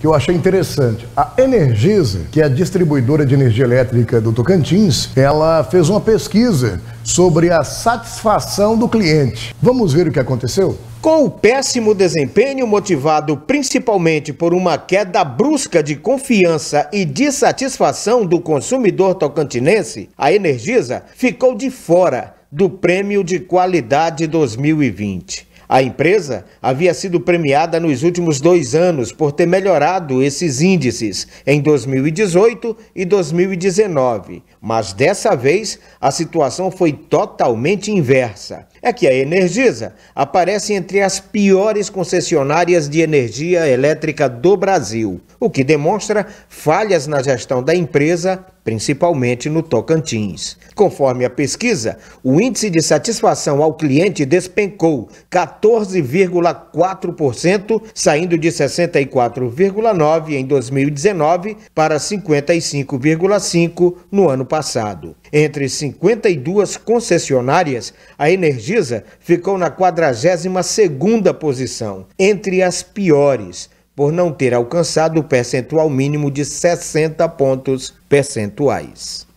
que eu achei interessante. A Energisa, que é a distribuidora de energia elétrica do Tocantins, ela fez uma pesquisa sobre a satisfação do cliente. Vamos ver o que aconteceu? Com o péssimo desempenho, motivado principalmente por uma queda brusca de confiança e dissatisfação do consumidor tocantinense, a Energisa ficou de fora do Prêmio de Qualidade 2020. A empresa havia sido premiada nos últimos dois anos por ter melhorado esses índices em 2018 e 2019, mas dessa vez a situação foi totalmente inversa é que a Energisa aparece entre as piores concessionárias de energia elétrica do Brasil, o que demonstra falhas na gestão da empresa, principalmente no Tocantins. Conforme a pesquisa, o índice de satisfação ao cliente despencou 14,4%, saindo de 64,9% em 2019 para 55,5% no ano passado. Entre 52 concessionárias, a Energisa ficou na 42ª posição, entre as piores, por não ter alcançado o percentual mínimo de 60 pontos percentuais.